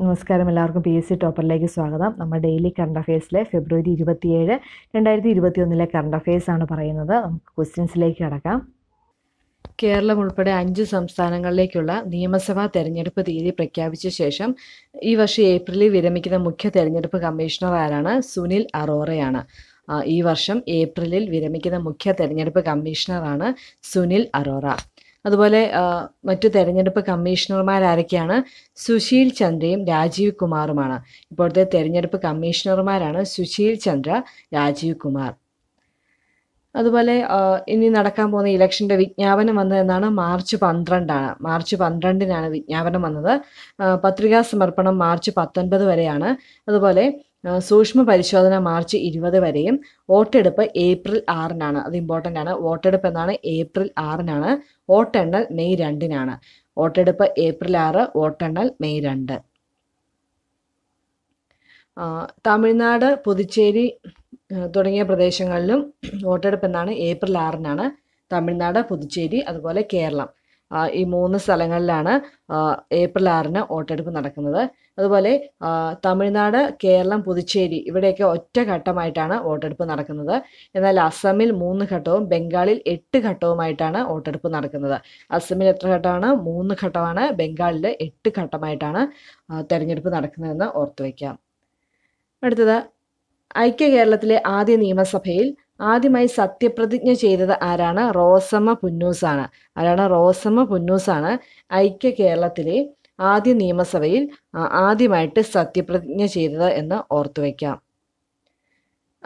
നമസ്കാരം എല്ലാവർക്കും P S C ടോപ്പറിലേക്ക് സ്വാഗതം നമ്മൾ ഡെയിലി കറണ്ട് അഫയേഴ്സിലെ ഫെബ്രുവരി ഇരുപത്തിയേഴ് രണ്ടായിരത്തി ഇരുപത്തി ഒന്നിലെ കറണ്ട് അഫയേഴ്സ് ആണ് പറയുന്നത് നമുക്ക് ക്വസ്റ്റ്യൻസിലേക്ക് കടക്കാം കേരളം ഉൾപ്പെടെ അഞ്ച് സംസ്ഥാനങ്ങളിലേക്കുള്ള നിയമസഭാ തെരഞ്ഞെടുപ്പ് തീയതി പ്രഖ്യാപിച്ച ശേഷം ഈ വർഷം ഏപ്രിലിൽ വിരമിക്കുന്ന മുഖ്യ തെരഞ്ഞെടുപ്പ് കമ്മീഷണർ ആരാണ് സുനിൽ അറോറയാണ് ഈ വർഷം ഏപ്രിലിൽ വിരമിക്കുന്ന മുഖ്യ തെരഞ്ഞെടുപ്പ് കമ്മീഷണറാണ് സുനിൽ അറോറ അതുപോലെ മറ്റു തെരഞ്ഞെടുപ്പ് കമ്മീഷണർമാരാരൊക്കെയാണ് സുശീൽ ചന്ദ്രയും രാജീവ് കുമാറുമാണ് ഇപ്പോഴത്തെ തെരഞ്ഞെടുപ്പ് കമ്മീഷണർമാരാണ് സുശീൽ ചന്ദ്ര രാജീവ് കുമാർ അതുപോലെ ഇനി നടക്കാൻ പോകുന്ന ഇലക്ഷൻ്റെ വിജ്ഞാപനം വന്നതെന്നാണ് മാർച്ച് പന്ത്രണ്ടാണ് മാർച്ച് പന്ത്രണ്ടിനാണ് വിജ്ഞാപനം വന്നത് പത്രികാ സമർപ്പണം മാർച്ച് പത്തൊൻപത് വരെയാണ് അതുപോലെ സൂക്ഷ്മ പരിശോധന മാർച്ച് ഇരുപത് വരെയും വോട്ടെടുപ്പ് ഏപ്രിൽ ആറിനാണ് അത് ഇമ്പോർട്ടൻ്റ് ആണ് വോട്ടെടുപ്പ് എന്നാണ് ഏപ്രിൽ ആറിനാണ് വോട്ടെണ്ണൽ മെയ് രണ്ടിനാണ് വോട്ടെടുപ്പ് ഏപ്രിൽ ആറ് വോട്ടെണ്ണൽ മെയ് രണ്ട് തമിഴ്നാട് പുതുച്ചേരി തുടങ്ങിയ പ്രദേശങ്ങളിലും വോട്ടെടുപ്പ് എന്നാണ് ഏപ്രിൽ ആറിനാണ് തമിഴ്നാട് പുതുച്ചേരി അതുപോലെ കേരളം ഈ മൂന്ന് സ്ഥലങ്ങളിലാണ് ഏപ്രിൽ ആറിന് വോട്ടെടുപ്പ് നടക്കുന്നത് അതുപോലെ തമിഴ്നാട് കേരളം പുതുച്ചേരി ഇവിടെയൊക്കെ ഒറ്റ ഘട്ടമായിട്ടാണ് വോട്ടെടുപ്പ് നടക്കുന്നത് എന്നാൽ അസമിൽ മൂന്ന് ഘട്ടവും ബംഗാളിൽ എട്ട് ഘട്ടവുമായിട്ടാണ് വോട്ടെടുപ്പ് നടക്കുന്നത് അസമിൽ എത്ര ഘട്ടമാണ് മൂന്ന് ഘട്ടമാണ് ബംഗാളിൽ എട്ട് ഘട്ടമായിട്ടാണ് തെരഞ്ഞെടുപ്പ് നടക്കുന്നതെന്ന് ഓർത്തു വയ്ക്കാം അടുത്തത് ഐക്യ കേരളത്തിലെ ആദ്യ നിയമസഭയിൽ ആദ്യമായി സത്യപ്രതിജ്ഞ ചെയ്തത് ആരാണ് റോസമ്മ പുന്നൂസാണ് ആരാണ് റോസമ്മ പുന്നൂസാണ് ഐക്യ കേരളത്തിലെ ആദ്യ നിയമസഭയിൽ ആദ്യമായിട്ട് സത്യപ്രതിജ്ഞ ചെയ്തത് എന്ന് ഓർത്തുവെക്കാം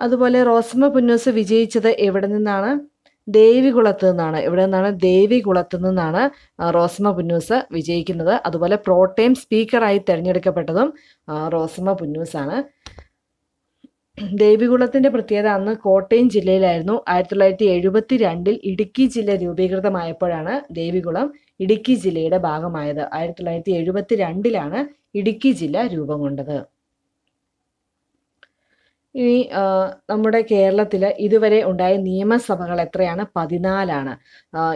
അതുപോലെ റോസമ്മ പുന്നൂസ് വിജയിച്ചത് എവിടെ നിന്നാണ് ദേവികുളത്ത് നിന്നാണ് എവിടെ നിന്നാണ് ദേവികുളത്ത് നിന്നാണ് റോസമ്മ പുന്നൂസ് വിജയിക്കുന്നത് അതുപോലെ പ്രോട്ടേം സ്പീക്കറായി തിരഞ്ഞെടുക്കപ്പെട്ടതും റോസമ്മ പുന്നൂസാണ് ദേവികുളത്തിന്റെ പ്രത്യേകത അന്ന് കോട്ടയം ജില്ലയിലായിരുന്നു ആയിരത്തി തൊള്ളായിരത്തി എഴുപത്തി രണ്ടിൽ ഇടുക്കി ജില്ല രൂപീകൃതമായപ്പോഴാണ് ദേവികുളം ഇടുക്കി ജില്ലയുടെ ഭാഗമായത് ആയിരത്തി തൊള്ളായിരത്തി എഴുപത്തി രണ്ടിലാണ് ഇടുക്കി ജില്ല രൂപം കൊണ്ടത് ഇനി നമ്മുടെ കേരളത്തിൽ ഇതുവരെ ഉണ്ടായ നിയമസഭകൾ എത്രയാണ് പതിനാലാണ്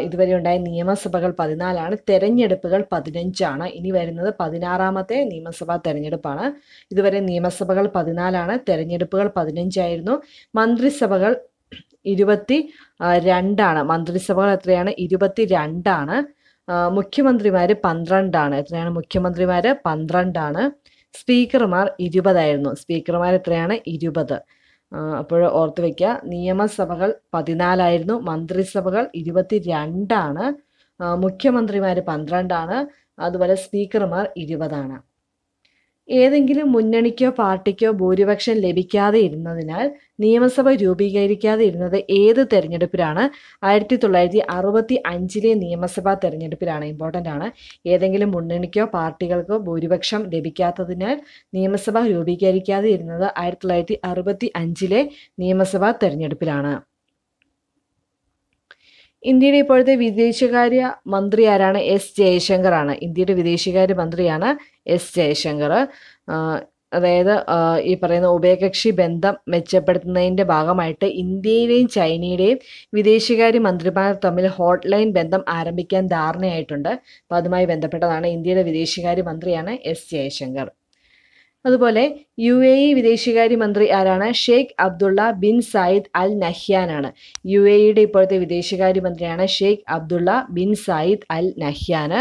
ഇതുവരെ ഉണ്ടായ നിയമസഭകൾ പതിനാലാണ് തെരഞ്ഞെടുപ്പുകൾ പതിനഞ്ചാണ് ഇനി വരുന്നത് പതിനാറാമത്തെ നിയമസഭാ തെരഞ്ഞെടുപ്പാണ് ഇതുവരെ നിയമസഭകൾ പതിനാലാണ് തെരഞ്ഞെടുപ്പുകൾ പതിനഞ്ചായിരുന്നു മന്ത്രിസഭകൾ ഇരുപത്തി രണ്ടാണ് മന്ത്രിസഭകൾ എത്രയാണ് ഇരുപത്തി രണ്ടാണ് മുഖ്യമന്ത്രിമാർ പന്ത്രണ്ടാണ് എത്രയാണ് മുഖ്യമന്ത്രിമാർ പന്ത്രണ്ടാണ് സ്പീക്കർമാർ ഇരുപതായിരുന്നു സ്പീക്കർമാർ എത്രയാണ് ഇരുപത് അപ്പോൾ ഓർത്ത് വയ്ക്കുക നിയമസഭകൾ പതിനാലായിരുന്നു മന്ത്രിസഭകൾ ഇരുപത്തി രണ്ടാണ് മുഖ്യമന്ത്രിമാർ പന്ത്രണ്ടാണ് അതുപോലെ സ്പീക്കർമാർ ഇരുപതാണ് ഏതെങ്കിലും മുന്നണിക്കോ പാർട്ടിക്കോ ഭൂരിപക്ഷം ലഭിക്കാതെ ഇരുന്നതിനാൽ നിയമസഭ രൂപീകരിക്കാതെ ഇരുന്നത് ഏത് തെരഞ്ഞെടുപ്പിലാണ് ആയിരത്തി തൊള്ളായിരത്തി അറുപത്തി അഞ്ചിലെ നിയമസഭാ തെരഞ്ഞെടുപ്പിലാണ് ഇമ്പോർട്ടൻ്റ് ആണ് ഏതെങ്കിലും മുന്നണിക്കോ പാർട്ടികൾക്കോ ഭൂരിപക്ഷം ലഭിക്കാത്തതിനാൽ നിയമസഭ രൂപീകരിക്കാതെ ഇരുന്നത് ആയിരത്തി തൊള്ളായിരത്തി അറുപത്തി അഞ്ചിലെ നിയമസഭാ തെരഞ്ഞെടുപ്പിലാണ് ഇന്ത്യയുടെ ഇപ്പോഴത്തെ വിദേശകാര്യ മന്ത്രി ആരാണ് എസ് ജയശങ്കറാണ് ഇന്ത്യയുടെ വിദേശകാര്യ മന്ത്രിയാണ് എസ് ജയശങ്കർ അതായത് ഈ പറയുന്ന ഉഭയകക്ഷി ബന്ധം മെച്ചപ്പെടുത്തുന്നതിൻ്റെ ഭാഗമായിട്ട് ഇന്ത്യയിലെയും ചൈനയുടെയും വിദേശകാര്യ മന്ത്രിമാർ തമ്മിൽ ഹോട്ട്ലൈൻ ബന്ധം ആരംഭിക്കാൻ ധാരണയായിട്ടുണ്ട് അപ്പോൾ അതുമായി ബന്ധപ്പെട്ടതാണ് ഇന്ത്യയുടെ വിദേശകാര്യ മന്ത്രിയാണ് എസ് ജയശങ്കർ അതുപോലെ യു എ ഇ വിദേശകാര്യ മന്ത്രി ആരാണ് Sheikh Abdullah bin Zayed Al നഹ്യാനാണ് യു എ ഇയുടെ ഇപ്പോഴത്തെ വിദേശകാര്യ മന്ത്രിയാണ് Sheikh Abdullah bin Zayed Al നഹ്യാന്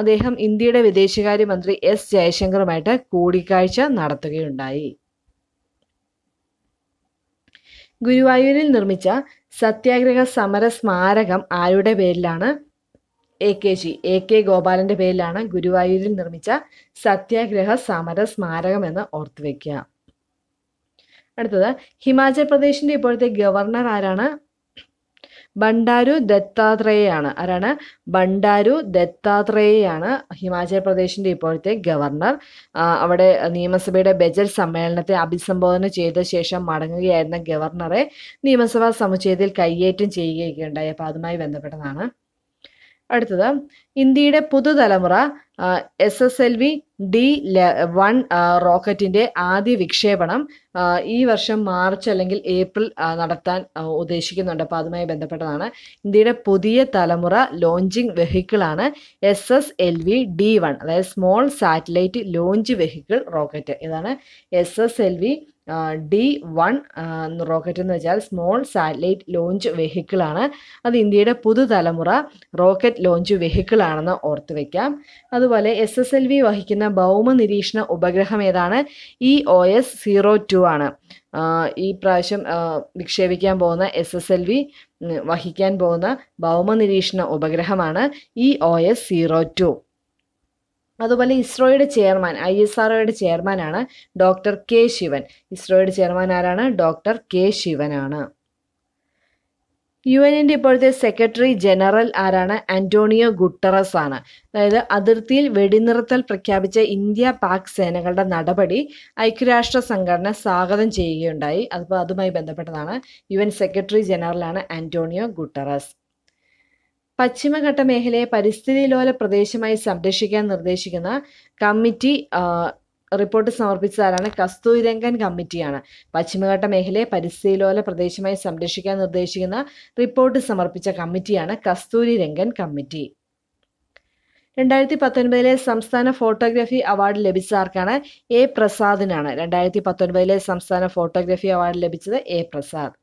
അദ്ദേഹം ഇന്ത്യയുടെ വിദേശകാര്യമന്ത്രി എസ് ജയശങ്കറുമായിട്ട് കൂടിക്കാഴ്ച നടത്തുകയുണ്ടായി ഗുരുവായൂരിൽ നിർമ്മിച്ച സത്യാഗ്രഹ സമര സ്മാരകം ആരുടെ പേരിലാണ് A K G A K ഗോപാലന്റെ പേരിലാണ് ഗുരുവായൂരിൽ നിർമ്മിച്ച സത്യാഗ്രഹ സമര സ്മാരകം എന്ന് ഓർത്തു അടുത്തത് ഹിമാചൽ പ്രദേശിന്റെ ഇപ്പോഴത്തെ ഗവർണർ ആരാണ് ബണ്ടാരു ദത്താത്രേയാണ് ആരാണ് ബണ്ടാരു ദത്താത്രേയാണ് ഹിമാചൽ പ്രദേശിന്റെ ഇപ്പോഴത്തെ ഗവർണർ അവിടെ നിയമസഭയുടെ ബജറ്റ് സമ്മേളനത്തെ അഭിസംബോധന ചെയ്ത ശേഷം മടങ്ങുകയായിരുന്ന ഗവർണറെ നിയമസഭാ സമുച്ചയത്തിൽ കയ്യേറ്റം ചെയ്യുകയൊക്കെ ഉണ്ടായി അപ്പോൾ അതുമായി ബന്ധപ്പെട്ടതാണ് അടുത്തത് ഇന്ത്യയുടെ പുതുതലമുറ S S L V D one റോക്കറ്റിന്റെ ആദ്യ വിക്ഷേപണം ഈ വർഷം മാർച്ച് അല്ലെങ്കിൽ ഏപ്രിൽ നടത്താൻ ഉദ്ദേശിക്കുന്നുണ്ട് അപ്പോൾ അതുമായി ബന്ധപ്പെട്ടതാണ് ഇന്ത്യയുടെ പുതിയ തലമുറ ലോഞ്ചിങ് വെഹിക്കിളാണ് S S L V D one അതായത് small satellite launch vehicle rocket ഇതാണ് S S L V D one rocket എന്ന് വെച്ചാൽ സ്മോൾ സാറ്റലൈറ്റ് ലോഞ്ച് വെഹിക്കിളാണ് അത് ഇന്ത്യയുടെ പുതുതലമുറ റോക്കറ്റ് ലോഞ്ച് വെഹിക്കിളാണെന്ന് ഓർത്ത് വയ്ക്കാം അതുപോലെ എസ് എസ് എൽ വി വഹിക്കുന്ന ഭൗമ നിരീക്ഷണ ഉപഗ്രഹം ഏതാണ് E O S zero two ആണ് ഈ പ്രാവശ്യം വിക്ഷേപിക്കാൻ പോകുന്ന എസ് എസ് എൽ വി വഹിക്കാൻ പോകുന്ന നിരീക്ഷണ ഉപഗ്രഹമാണ് E O S zero two അതുപോലെ ഇസ്രോയുടെ ചെയർമാൻ ഐ എസ് ആർഒയുടെ ചെയർമാനാണ് ഡോക്ടർ കെ ശിവൻ ഇസ്രോയുടെ ചെയർമാൻ ആരാണ് ഡോക്ടർ കെ ശിവനാണ് യു എന്നിൻ്റെ ഇപ്പോഴത്തെ സെക്രട്ടറി ജനറൽ ആരാണ് അന്റോണിയോ ഗുട്ടറസ് ആണ് അതായത് അതിർത്തിയിൽ വെടിനിർത്തൽ പ്രഖ്യാപിച്ച ഇന്ത്യ പാക് സേനകളുടെ നടപടി ഐക്യരാഷ്ട്ര സംഘടന സ്വാഗതം ചെയ്യുകയുണ്ടായി അപ്പോൾ അതുമായി ബന്ധപ്പെട്ടതാണ് യു എൻ സെക്രട്ടറി ജനറലാണ് അന്റോണിയോ ഗുട്ടറസ് പശ്ചിമഘട്ട മേഖലയെ പരിസ്ഥിതി ലോല പ്രദേശമായി സംരക്ഷിക്കാൻ നിർദ്ദേശിക്കുന്ന കമ്മിറ്റി റിപ്പോർട്ട് സമർപ്പിച്ചതാരാണ് കസ്തൂരിരംഗൻ കമ്മിറ്റിയാണ് പശ്ചിമഘട്ട മേഖലയെ പരിസ്ഥിതിലോല പ്രദേശമായി സംരക്ഷിക്കാൻ നിർദ്ദേശിക്കുന്ന റിപ്പോർട്ട് സമർപ്പിച്ച കമ്മിറ്റിയാണ് കസ്തൂരിരംഗൻ കമ്മിറ്റി രണ്ടായിരത്തി പത്തൊൻപതിലെ സംസ്ഥാന ഫോട്ടോഗ്രാഫി അവാർഡ് ലഭിച്ച ആർക്കാണ് എ പ്രസാദിനാണ് രണ്ടായിരത്തി പത്തൊൻപതിലെ സംസ്ഥാന ഫോട്ടോഗ്രാഫി അവാർഡ് ലഭിച്ചത് എ പ്രസാദ്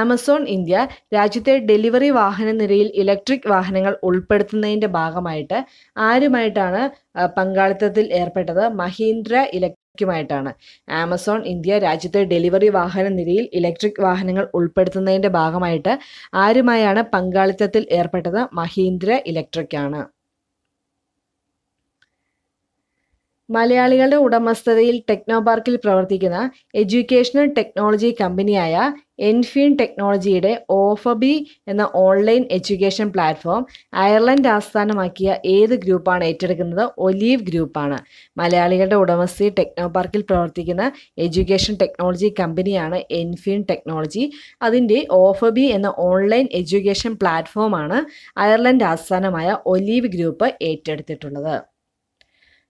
ആമസോൺ ഇന്ത്യ രാജ്യത്തെ ഡെലിവറി വാഹന നിരയിൽ ഇലക്ട്രിക് വാഹനങ്ങൾ ഉൾപ്പെടുത്തുന്നതിൻ്റെ ഭാഗമായിട്ട് ആരുമായിട്ടാണ് പങ്കാളിത്തത്തിൽ ഏർപ്പെട്ടത് മഹീന്ദ്ര ഇലക്ട്രിക് ആമസോൺ ഇന്ത്യ രാജ്യത്തെ ഡെലിവറി വാഹന നിരയിൽ ഇലക്ട്രിക് വാഹനങ്ങൾ ഉൾപ്പെടുത്തുന്നതിൻ്റെ ഭാഗമായിട്ട് ആരുമായാണ് പങ്കാളിത്തത്തിൽ ഏർപ്പെട്ടത് മഹീന്ദ്ര ഇലക്ട്രിക് ആണ് മലയാളികളുടെ ഉടമസ്ഥതയിൽ ടെക്നോ പാർക്കിൽ പ്രവർത്തിക്കുന്ന എഡ്യൂക്കേഷണൽ ടെക്നോളജി കമ്പനിയായ എൻഫീൻ ടെക്നോളജിയുടെ ഓഫബി എന്ന ഓൺലൈൻ എഡ്യൂക്കേഷൻ പ്ലാറ്റ്ഫോം അയർലൻഡ് ആസ്ഥാനമാക്കിയ ഏത് ഗ്രൂപ്പാണ് ഏറ്റെടുക്കുന്നത് ഒലീവ് ഗ്രൂപ്പാണ് മലയാളികളുടെ ഉടമസ്ഥയിൽ ടെക്നോ പാർക്കിൽ പ്രവർത്തിക്കുന്ന എഡ്യൂക്കേഷൻ ടെക്നോളജി കമ്പനിയാണ് എൻഫീൻ ടെക്നോളജി അതിൻ്റെ ഓഫബി എന്ന ഓൺലൈൻ എഡ്യൂക്കേഷൻ പ്ലാറ്റ്ഫോമാണ് അയർലൻഡ് ആസ്ഥാനമായ ഒലീവ് ഗ്രൂപ്പ് ഏറ്റെടുത്തിട്ടുള്ളത്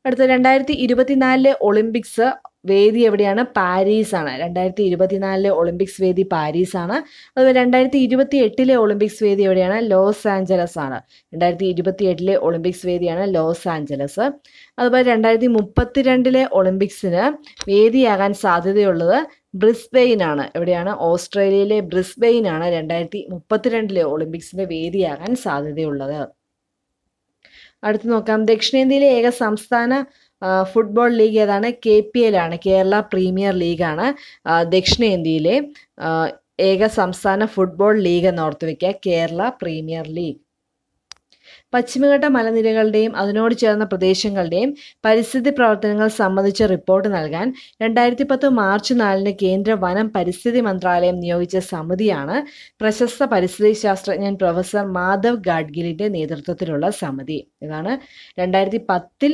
അടുത്ത രണ്ടായിരത്തി ഇരുപത്തിനാലിലെ ഒളിമ്പിക്സ് വേദി എവിടെയാണ് പാരീസാണ് രണ്ടായിരത്തി ഇരുപത്തിനാലിലെ ഒളിമ്പിക്സ് വേദി പാരീസാണ് അതുപോലെ രണ്ടായിരത്തി ഇരുപത്തി എട്ടിലെ ഒളിമ്പിക്സ് വേദി എവിടെയാണ് ലോസ് ആഞ്ചലസ് ആണ് രണ്ടായിരത്തി ഇരുപത്തി എട്ടിലെ ഒളിമ്പിക്സ് വേദിയാണ് ലോസ് ആഞ്ചലസ് അതുപോലെ രണ്ടായിരത്തി മുപ്പത്തിരണ്ടിലെ ഒളിമ്പിക്സിന് വേദിയാകാൻ സാധ്യതയുള്ളത് ബ്രിസ്ബെയിൻ ആണ് എവിടെയാണ് ഓസ്ട്രേലിയയിലെ ബ്രിസ്ബെയിൻ ആണ് രണ്ടായിരത്തി മുപ്പത്തിരണ്ടിലെ ഒളിമ്പിക്സിന് വേദിയാകാൻ സാധ്യതയുള്ളത് അടുത്ത് നോക്കാം ദക്ഷിണേന്ത്യയിലെ ഏക സംസ്ഥാന ഫുട്ബോൾ ലീഗ് ഏതാണ് കെ പി എൽ ആണ് കേരള പ്രീമിയർ ലീഗാണ് ദക്ഷിണേന്ത്യയിലെ ഏക സംസ്ഥാന ഫുട്ബോൾ ലീഗ് എന്ന് ഓർത്ത് വയ്ക്കുക കേരള പ്രീമിയർ ലീഗ് പശ്ചിമഘട്ട മലനിരകളുടെയും അതിനോട് ചേർന്ന പ്രദേശങ്ങളുടെയും പരിസ്ഥിതി പ്രവർത്തനങ്ങൾ സംബന്ധിച്ച റിപ്പോർട്ട് നൽകാൻ രണ്ടായിരത്തി പത്ത് മാർച്ച് നാലിന് കേന്ദ്ര വനം പരിസ്ഥിതി മന്ത്രാലയം നിയോഗിച്ച സമിതിയാണ് പ്രശസ്ത പരിസ്ഥിതി ശാസ്ത്രജ്ഞൻ പ്രൊഫസർ മാധവ് ഗാഡ്ഗിലിന്റെ നേതൃത്വത്തിലുള്ള സമിതി ഇതാണ് രണ്ടായിരത്തി പത്തിൽ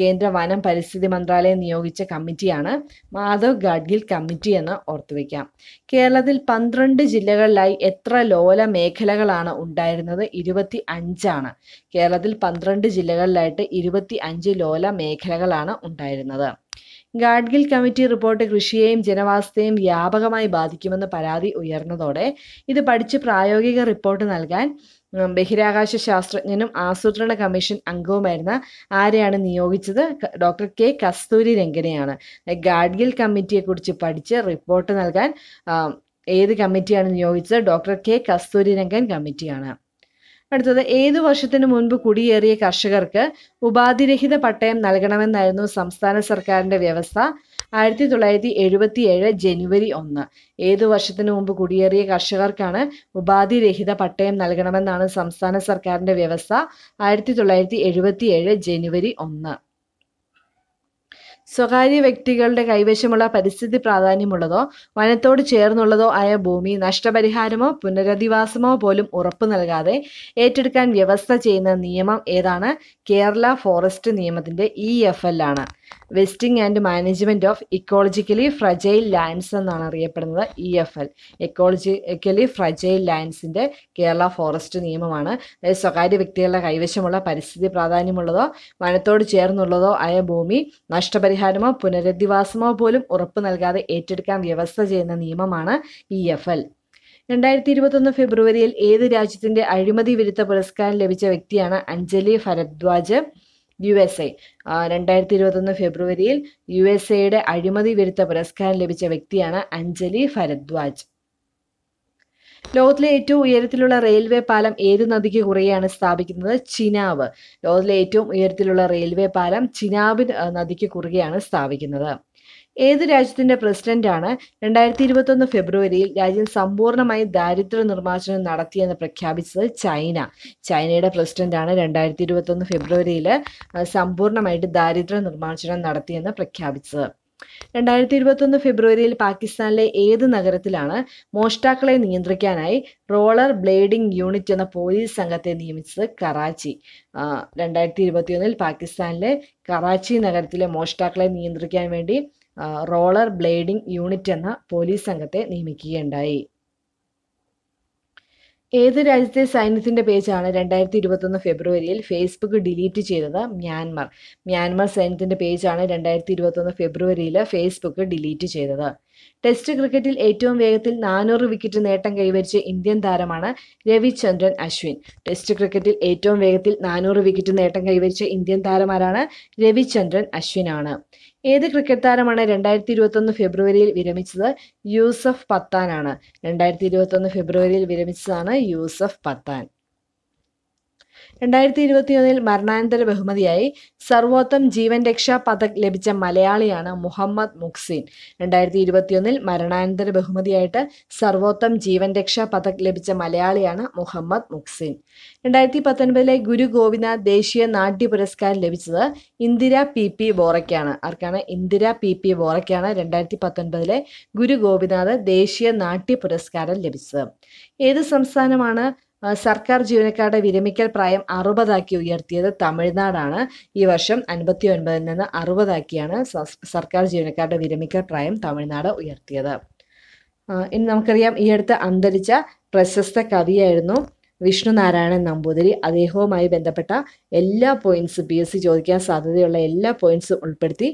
കേന്ദ്ര വനം പരിസ്ഥിതി മന്ത്രാലയം നിയോഗിച്ച കമ്മിറ്റിയാണ് മാധവ് ഗാഡ്ഗിൽ കമ്മിറ്റി എന്ന് ഓർത്തുവെക്കാം കേരളത്തിൽ പന്ത്രണ്ട് ജില്ലകളിലായി എത്ര ലോല മേഖലകളാണ് ഉണ്ടായിരുന്നത് ഇരുപത്തി അഞ്ചാണ് കേരളത്തിൽ പന്ത്രണ്ട് ജില്ലകളിലായിട്ട് ഇരുപത്തി അഞ്ച് ലോല മേഖലകളാണ് ഉണ്ടായിരുന്നത് ഗാഡ്ഗിൽ കമ്മിറ്റി റിപ്പോർട്ട് കൃഷിയെയും ജനവാസത്തെയും വ്യാപകമായി ബാധിക്കുമെന്ന പരാതി ഉയർന്നതോടെ ഇത് പഠിച്ച് പ്രായോഗിക റിപ്പോർട്ട് നൽകാൻ ബഹിരാകാശ ശാസ്ത്രജ്ഞനും ആസൂത്രണ കമ്മീഷൻ അംഗവുമായിരുന്ന ആരെയാണ് നിയോഗിച്ചത് ഡോക്ടർ കെ കസ്തൂരി രംഗനെയാണ് ഗാഡ്ഗിൽ കമ്മിറ്റിയെക്കുറിച്ച് പഠിച്ച് റിപ്പോർട്ട് നൽകാൻ ഏത് കമ്മിറ്റിയാണ് നിയോഗിച്ചത് ഡോക്ടർ കെ രംഗൻ കമ്മിറ്റിയാണ് അടുത്തത് ഏതു വർഷത്തിനു മുൻപ് കുടിയേറിയ കർഷകർക്ക് ഉപാധിരഹിത പട്ടയം നൽകണമെന്നായിരുന്നു സംസ്ഥാന സർക്കാരിന്റെ വ്യവസ്ഥ ആയിരത്തി തൊള്ളായിരത്തി എഴുപത്തി ഏഴ് ജനുവരി ഒന്ന് ഏതു വർഷത്തിനു മുമ്പ് കുടിയേറിയ കർഷകർക്കാണ് ഉപാധിരഹിത പട്ടയം നൽകണമെന്നാണ് സംസ്ഥാന സർക്കാരിന്റെ വ്യവസ്ഥ ആയിരത്തി തൊള്ളായിരത്തി എഴുപത്തി ഏഴ് ജനുവരി ഒന്ന് സ്വകാര്യ വ്യക്തികളുടെ കൈവശമുള്ള പരിസ്ഥിതി പ്രാധാന്യമുള്ളതോ വനത്തോട് ചേർന്നുള്ളതോ ആയ ഭൂമി നഷ്ടപരിഹാരമോ പുനരധിവാസമോ പോലും ഉറപ്പു നൽകാതെ ഏറ്റെടുക്കാൻ വ്യവസ്ഥ ചെയ്യുന്ന നിയമം ഏതാണ് കേരള ഫോറസ്റ്റ് നിയമത്തിന്റെ ഇ എഫ് എൽ ആണ് vesting and management of ecologically fragile lands എന്നാണ് അറിയപ്പെടുന്നത് E F L ecologically fragile ലാൻഡ്സിൻ്റെ കേരള ഫോറസ്റ്റ് നിയമമാണ് അതായത് സ്വകാര്യ വ്യക്തികളുടെ കൈവശമുള്ള പരിസ്ഥിതി പ്രാധാന്യമുള്ളതോ വനത്തോട് ചേർന്നുള്ളതോ ആയ ഭൂമി നഷ്ടപരിഹാരമോ പുനരധിവാസമോ പോലും ഉറപ്പ് നൽകാതെ ഏറ്റെടുക്കാൻ വ്യവസ്ഥ ചെയ്യുന്ന നിയമമാണ് ഇ എഫ് എൽ രണ്ടായിരത്തി ഇരുപത്തൊന്ന് ഫെബ്രുവരിയിൽ ഏത് രാജ്യത്തിന്റെ അഴിമതി വിരുദ്ധ പുരസ്കാരം ലഭിച്ച വ്യക്തിയാണ് Anjali Bhardwaj U S A രണ്ടായിരത്തി ഇരുപത്തൊന്ന് ഫെബ്രുവരിയിൽ യു എസ് എയുടെ അഴിമതി വിരുദ്ധ പുരസ്കാരം ലഭിച്ച വ്യക്തിയാണ് അഞ്ജലി ഭരദ്വാജ് ലോകത്തിലെ ഏറ്റവും ഉയരത്തിലുള്ള റെയിൽവേ പാലം ഏത് നദിക്ക് കുറിയാണ് സ്ഥാപിക്കുന്നത് ചിനാവ് ലോകത്തിലെ ഏറ്റവും ഉയരത്തിലുള്ള റെയിൽവേ പാലം ചിനാബ് നദിക്ക് കുറുകെയാണ് സ്ഥാപിക്കുന്നത് ഏത് രാജ്യത്തിന്റെ പ്രസിഡന്റാണ് രണ്ടായിരത്തി ഇരുപത്തൊന്ന് ഫെബ്രുവരിയിൽ രാജ്യം സമ്പൂർണ്ണമായി ദാരിദ്ര്യ നിർമ്മാർജ്ജനം നടത്തിയെന്ന് പ്രഖ്യാപിച്ചത് ചൈന ചൈനയുടെ പ്രസിഡന്റാണ് രണ്ടായിരത്തി ഇരുപത്തൊന്ന് ഫെബ്രുവരിയിൽ സമ്പൂർണ്ണമായിട്ട് ദാരിദ്ര്യ നിർമ്മാർജ്ജനം നടത്തിയെന്ന് പ്രഖ്യാപിച്ചത് രണ്ടായിരത്തി ഇരുപത്തൊന്ന് ഫെബ്രുവരിയിൽ പാകിസ്ഥാനിലെ ഏത് നഗരത്തിലാണ് മോഷ്ടാക്കളെ നിയന്ത്രിക്കാനായി റോളർ ബ്ലേഡിംഗ് യൂണിറ്റ് എന്ന പോലീസ് സംഘത്തെ നിയമിച്ചത് കറാച്ചി രണ്ടായിരത്തി ഇരുപത്തിയൊന്നിൽ പാകിസ്ഥാനിലെ കറാച്ചി നഗരത്തിലെ മോഷ്ടാക്കളെ നിയന്ത്രിക്കാൻ വേണ്ടി റോളർ ബ്ലേഡിംഗ് യൂണിറ്റ് എന്ന പോലീസ് സംഘത്തെ നിയമിക്കുകയുണ്ടായി ഏത് രാജ്യത്തെ സൈന്യത്തിന്റെ പേജാണ് രണ്ടായിരത്തി ഇരുപത്തൊന്ന് ഫെബ്രുവരിയിൽ ഫേസ്ബുക്ക് ഡിലീറ്റ് ചെയ്തത് മ്യാൻമർ മ്യാൻമർ സൈന്യത്തിന്റെ പേജാണ് രണ്ടായിരത്തി ഇരുപത്തൊന്ന് ഫെബ്രുവരിയിൽ ഫേസ്ബുക്ക് ഡിലീറ്റ് ചെയ്തത് ടെസ്റ്റ് ക്രിക്കറ്റിൽ ഏറ്റവും വേഗത്തിൽ നാനൂറ് വിക്കറ്റ് നേട്ടം കൈവരിച്ച ഇന്ത്യൻ താരമാണ് രവിചന്ദ്രൻ അശ്വിൻ ടെസ്റ്റ് ക്രിക്കറ്റിൽ ഏറ്റവും വേഗത്തിൽ നാനൂറ് വിക്കറ്റ് നേട്ടം കൈവരിച്ച ഇന്ത്യൻ താരമാരാണ് രവിചന്ദ്രൻ അശ്വിനാണ് ഏത് ക്രിക്കറ്റ് താരമാണ് രണ്ടായിരത്തി ഇരുപത്തൊന്ന് ഫെബ്രുവരിയിൽ വിരമിച്ചത് യൂസഫ് പത്താനാണ് രണ്ടായിരത്തി ഇരുപത്തൊന്ന് ഫെബ്രുവരിയിൽ വിരമിച്ചതാണ് യൂസഫ് പത്താൻ രണ്ടായിരത്തി ഇരുപത്തിയൊന്നിൽ മരണാനന്തര ബഹുമതിയായി സർവോത്തം ജീവൻ രക്ഷാ പദക് ലഭിച്ച മലയാളിയാണ് മുഹമ്മദ് മുക്സീൻ രണ്ടായിരത്തി ഇരുപത്തിയൊന്നിൽ മരണാനന്തര ബഹുമതിയായിട്ട് സർവോത്തം ജീവൻ രക്ഷാ പദക് ലഭിച്ച മലയാളിയാണ് മുഹമ്മദ് മുക്സീൻ രണ്ടായിരത്തി പത്തൊൻപതിലെ ഗുരു ഗോവിന്ദ ദേശീയ നാട്യ പുരസ്കാരം ലഭിച്ചത് ഇന്ദിര പി പി ബോറയ്ക്കാണ് ആർക്കാണ് ഇന്ദിര പി പി ബോറയ്ക്കാണ് രണ്ടായിരത്തി പത്തൊൻപതിലെ ഗുരു ഗോപിനാഥ് ദേശീയ നാട്യ പുരസ്കാരം ലഭിച്ചത് ഏത് സംസ്ഥാനമാണ് സർക്കാർ ജീവനക്കാരുടെ വിരമിക്കൽ പ്രായം അറുപതാക്കി ഉയർത്തിയത് തമിഴ്നാടാണ് ഈ വർഷം അൻപത്തി ഒൻപതിൽ നിന്ന് അറുപതാക്കിയാണ് സർക്കാർ ജീവനക്കാരുടെ വിരമിക്കൽ പ്രായം തമിഴ്നാട് ഉയർത്തിയത് ഇനി നമുക്കറിയാം ഈ അടുത്ത് അന്തരിച്ച പ്രശസ്ത കവിയായിരുന്നു വിഷ്ണുനാരായണൻ നമ്പൂതിരി അദ്ദേഹവുമായി ബന്ധപ്പെട്ട എല്ലാ പോയിന്റ്സും പി എസ് സി ചോദിക്കാൻ സാധ്യതയുള്ള എല്ലാ പോയിന്റ്സും ഉൾപ്പെടുത്തി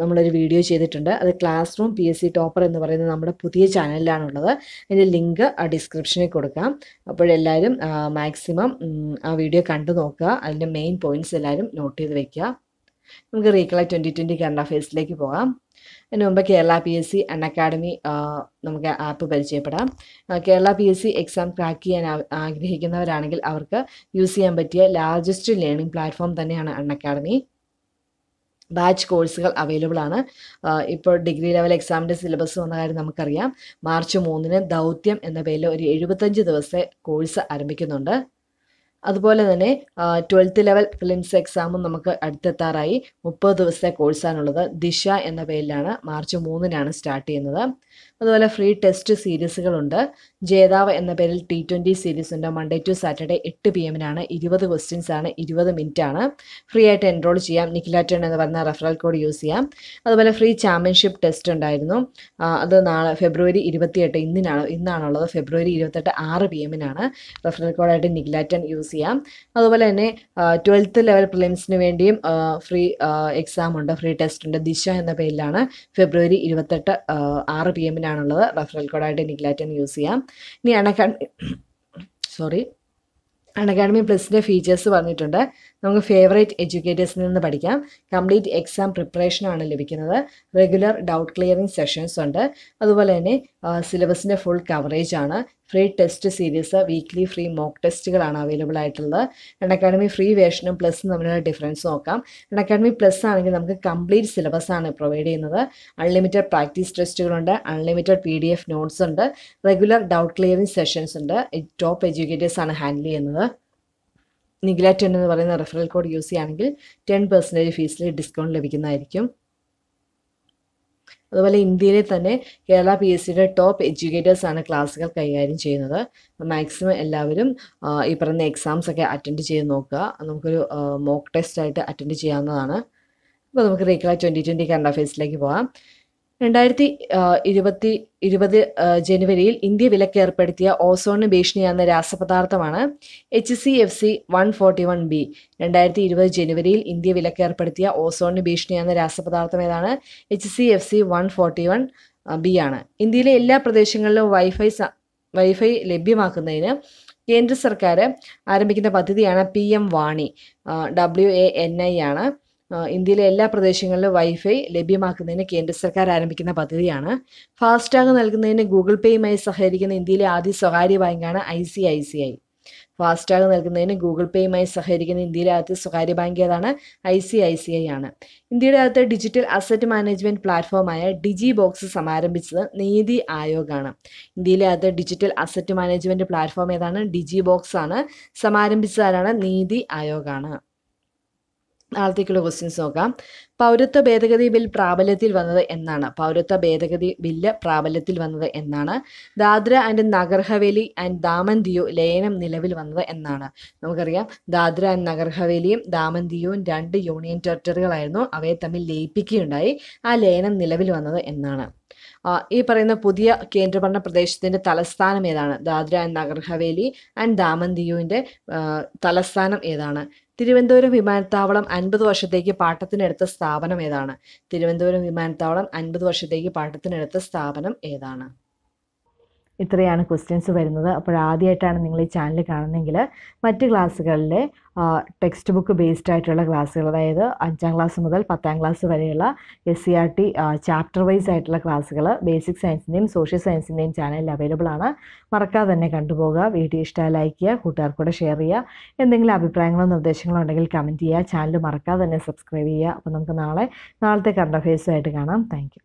നമ്മളൊരു വീഡിയോ ചെയ്തിട്ടുണ്ട് അത് classroom P S C topper എന്ന് പറയുന്നത് നമ്മുടെ പുതിയ ചാനലിലാണുള്ളത് അതിൻ്റെ ലിങ്ക് ഡിസ്ക്രിപ്ഷനിൽ കൊടുക്കാം അപ്പോഴെല്ലാവരും മാക്സിമം ആ വീഡിയോ കണ്ടു നോക്കുക അതിൻ്റെ മെയിൻ പോയിന്റ്സ് എല്ലാവരും നോട്ട് ചെയ്ത് വെക്കുക നമുക്ക് റീക്കളെ ട്വൻറ്റി ട്വൻറ്റി കറണ്ട് അഫയേഴ്സിലേക്ക് പോകാം അതിന് മുമ്പ് Kerala P S C Unacademy നമുക്ക് ആപ്പ് പരിചയപ്പെടാം Kerala P S C exam crack ചെയ്യാൻ ആഗ്രഹിക്കുന്നവരാണെങ്കിൽ അവർക്ക് യൂസ് ചെയ്യാൻ പറ്റിയ ലാർജസ്റ്റ് ലേണിംഗ് പ്ലാറ്റ്ഫോം തന്നെയാണ് അൺ അക്കാഡമി ബാച്ച് കോഴ്സുകൾ അവൈലബിൾ ആണ് ഇപ്പോൾ ഡിഗ്രി ലെവൽ എക്സാമിൻ്റെ സിലബസ് വന്ന കാര്യം നമുക്കറിയാം മാർച്ച് മൂന്നിന് ദൗത്യം എന്ന പേരിൽ ഒരു എഴുപത്തഞ്ച് ദിവസത്തെ കോഴ്സ് ആരംഭിക്കുന്നുണ്ട് അതുപോലെ തന്നെ ട്വൽത്ത് ലെവൽ ഫിലിംസ് എക്സാമും നമുക്ക് അടുത്തെത്താറായി മുപ്പത് ദിവസത്തെ കോഴ്സാണുള്ളത് ദിശ എന്ന പേരിലാണ് മാർച്ച് മൂന്നിനാണ് സ്റ്റാർട്ട് ചെയ്യുന്നത് അതുപോലെ ഫ്രീ ടെസ്റ്റ് സീരീസുകളുണ്ട് ജേതാവ് എന്ന പേരിൽ ടി ട്വൻ്റി സീരീസ് ഉണ്ട് മൺഡേ ടു സാറ്റർഡേ എട്ട് പി എമ്മിനാണ് ഇരുപത് ക്വസ്റ്റ്യൻസ് ആണ് ഇരുപത് മിനിറ്റ് ആണ് ഫ്രീ ആയിട്ട് എൻറോൾ ചെയ്യാം നിഖിലാറ്റൺ എന്ന് പറഞ്ഞ റെഫറൽ കോഡ് യൂസ് ചെയ്യാം അതുപോലെ ഫ്രീ ചാമ്പ്യൻഷിപ്പ് ടെസ്റ്റ് ഉണ്ടായിരുന്നു അത് നാളെ ഫെബ്രുവരി ഇരുപത്തിയെട്ട് ഇന്നിനാണ് ഇന്നാണുള്ളത് ഫെബ്രുവരി ഇരുപത്തെട്ട് ആറ് പി എമ്മിനാണ് റെഫറൽ കോഡായിട്ട് നിഖിലാറ്റൺ യൂസ് ചെയ്യാം അതുപോലെ തന്നെ ട്വൽത്ത് ലെവൽ പ്രിലിംസിന് വേണ്ടിയും ഫ്രീ എക്സാം ഉണ്ട് ഫ്രീ ടെസ്റ്റ് ഉണ്ട് ദിശ എന്ന പേരിലാണ് ഫെബ്രുവരി ഇരുപത്തെട്ട് ആറ് പി എമ്മിനാണ് ആണുള്ളത് റെഫറൽ കോഡായിട്ട് നിക്ലാറ്റൻ യൂസ് ചെയ്യാം ഇനി അക്കാഡമി സോറി അൺ അക്കാഡമി പ്ലസിൻ്റെ ഫീച്ചേഴ്സ് പറഞ്ഞിട്ടുണ്ട് നമുക്ക് ഫേവറേറ്റ് എഡ്യൂക്കേറ്റേഴ്സിൽ നിന്ന് പഠിക്കാം കംപ്ലീറ്റ് എക്സാം പ്രിപ്പറേഷനാണ് ലഭിക്കുന്നത് റെഗുലർ ഡൗട്ട് ക്ലിയറിംഗ് സെഷൻസ് ഉണ്ട് അതുപോലെ തന്നെ സിലബസിൻ്റെ ഫുൾ കവറേജ് ആണ് free test series weekly free mock ടെസ്റ്റുകളാണ് അവൈലബിൾ ആയിട്ടുള്ളത് എൻ അക്കാഡമി ഫ്രീ വേർഷനും പ്ലസ്സും തമ്മിലുള്ള ഡിഫറൻസ് നോക്കാം എൻ അക്കാഡമി പ്ലസ് ആണെങ്കിൽ നമുക്ക് കംപ്ലീറ്റ് സിലബസ് ആണ് പ്രൊവൈഡ് ചെയ്യുന്നത് അൺലിമിറ്റഡ് പ്രാക്ടീസ് ടെസ്റ്റുകളുണ്ട് unlimited P D F notes ഉണ്ട് റെഗുലർ ഡൗട്ട് ക്ലിയറിംഗ് സെഷൻസ് ഉണ്ട് ടോപ്പ് എഡ്യൂക്കേറ്റേഴ്സാണ് ഹാൻഡിൽ ചെയ്യുന്നത് ടെൻ എന്ന് പറയുന്ന റെഫറൽ കോഡ് യൂസ് ചെയ്യുകയാണെങ്കിൽ ടെൻ പെർസെൻറ്റേജ് ഫീസിൽ ഡിസ്കൗണ്ട് ലഭിക്കുന്നതായിരിക്കും അതുപോലെ ഇന്ത്യയിലെ തന്നെ കേരള പി എസ് സിയുടെ ടോപ്പ് എഡ്യൂക്കേറ്റേഴ്സ് ആണ് ക്ലാസ്സുകൾ കൈകാര്യം ചെയ്യുന്നത് മാക്സിമം എല്ലാവരും ഈ പറയുന്ന എക്സാംസ് ഒക്കെ അറ്റൻഡ് ചെയ്ത് നോക്കുക നമുക്കൊരു മോക്ക് ടെസ്റ്റ് ആയിട്ട് അറ്റൻഡ് ചെയ്യാവുന്നതാണ് അപ്പോൾ നമുക്ക് റീക്ലാ ട്വൻറ്റി ട്വൻറ്റി കറണ്ട് അഫയേഴ്സിലേക്ക് പോകാം രണ്ടായിരത്തി ഇരുപത്തി ഇരുപത് ജനുവരിയിൽ ഇന്ത്യ വിലക്കേർപ്പെടുത്തിയ ഓസോണ് ഭീഷണി എന്ന രാസപദാർത്ഥമാണ് H C F C one forty one B രണ്ടായിരത്തി ഇരുപത് ജനുവരിയിൽ ഇന്ത്യ വിലക്കേർപ്പെടുത്തിയ ഓസോണ് ഭീഷണി എന്ന രാസപദാർത്ഥം ഏതാണ് H C F C one forty one B ആണ് ഇന്ത്യയിലെ എല്ലാ പ്രദേശങ്ങളിലും വൈഫൈ വൈഫൈ ലഭ്യമാക്കുന്നതിന് കേന്ദ്ര സർക്കാർ ആരംഭിക്കുന്ന പദ്ധതിയാണ് പി എം വാണി ഡബ്ല്യു എ എൻ ഐ ആണ് ഇന്ത്യയിലെ എല്ലാ പ്രദേശങ്ങളിലും വൈഫൈ ലഭ്യമാക്കുന്നതിന് കേന്ദ്ര സർക്കാർ ആരംഭിക്കുന്ന പദ്ധതിയാണ് ഫാസ്റ്റാഗ് നൽകുന്നതിന് ഗൂഗിൾ പേയുമായി സഹകരിക്കുന്ന ഇന്ത്യയിലെ ആദ്യ സ്വകാര്യ ബാങ്കാണ് I C I C I FASTag നൽകുന്നതിന് ഗൂഗിൾ പേയുമായി സഹകരിക്കുന്ന ഇന്ത്യയിലെ ആദ്യത്തെ സ്വകാര്യ ബാങ്ക് ഏതാണ് I C I C I ആണ് ഇന്ത്യയുടെ ആദ്യത്തെ ഡിജിറ്റൽ അസറ്റ് മാനേജ്മെന്റ് പ്ലാറ്റ്ഫോമായ ഡിജി ബോക്സ് സമാരംഭിച്ചത് നീതി ആയോഗാണ് ഇന്ത്യയിലെ ആദ്യത്തെ ഡിജിറ്റൽ അസറ്റ് മാനേജ്മെന്റ് പ്ലാറ്റ്ഫോം ഏതാണ് ഡിജി ബോക്സ് ആണ് സമാരംഭിച്ചതാരാണ് നീതി ആയോഗാണ് നാളത്തേക്കുള്ള ക്വസ്റ്റ്യൻസ് നോക്കാം പൗരത്വ ഭേദഗതി ബിൽ പ്രാബല്യത്തിൽ വന്നത് എന്നാണ് പൗരത്വ ഭേദഗതി ബില്ല് പ്രാബല്യത്തിൽ വന്നത് എന്നാണ് ദാദ്ര ആൻഡ് നഗർഹവേലി ആൻഡ് ദാമൻ ദിയു ലയനം നിലവിൽ വന്നത് എന്നാണ് നമുക്കറിയാം ദാദ്ര ആൻഡ് നഗർഹവേലിയും ദാമൻ ദിയുവും രണ്ട് യൂണിയൻ ടെറിട്ടറികളായിരുന്നു അവയെ തമ്മിൽ ലയിപ്പിക്കുകയുണ്ടായി ആ ലയനം നിലവിൽ വന്നത് എന്നാണ് ഈ പറയുന്ന പുതിയ കേന്ദ്രഭരണ പ്രദേശത്തിന്റെ തലസ്ഥാനം ഏതാണ് ദാദ്ര ആൻഡ് നഗർ ഹവേലി ആൻഡ് ദാമൻ ദിയുവിന്റെ തലസ്ഥാനം ഏതാണ് തിരുവനന്തപുരം വിമാനത്താവളം അൻപത് വർഷത്തേക്ക് പാട്ടത്തിനെടുത്ത സ്ഥാപനം ഏതാണ് തിരുവനന്തപുരം വിമാനത്താവളം അൻപത് വർഷത്തേക്ക് പാട്ടത്തിനെടുത്ത സ്ഥാപനം ഏതാണ് ഇത്രയാണ് ക്വസ്റ്റ്യൻസ് വരുന്നത് അപ്പോൾ ആദ്യമായിട്ടാണ് നിങ്ങൾ ഈ ചാനൽ കാണുന്നതെങ്കിൽ മറ്റ് ക്ലാസ്സുകളിലെ ടെക്സ്റ്റ് ബുക്ക് ബേസ്ഡ് ആയിട്ടുള്ള ക്ലാസ്സുകൾ അതായത് അഞ്ചാം ക്ലാസ് മുതൽ പത്താം ക്ലാസ് വരെയുള്ള S C R T chapter wise ആയിട്ടുള്ള ക്ലാസ്സുകൾ ബേസിക് സയൻസിൻ്റെയും സോഷ്യൽ സയൻസിൻ്റെയും ചാനലിൽ അവൈലബിൾ ആണ് മറക്കാതെ തന്നെ കണ്ടുപോകുക വീഡിയോ ഇഷ്ടമായി ലൈക്ക് ചെയ്യുക കൂട്ടുകാർക്കൂടെ ഷെയർ ചെയ്യുക എന്തെങ്കിലും അഭിപ്രായങ്ങളോ നിർദ്ദേശങ്ങളോ ഉണ്ടെങ്കിൽ കമൻറ്റ് ചെയ്യുക ചാനൽ മറക്കാതെ തന്നെ സബ്സ്ക്രൈബ് ചെയ്യുക അപ്പോൾ നമുക്ക് നാളെ നാളത്തെ കറണ്ട് അഫയേഴ്സുമായിട്ട് കാണാം താങ്ക്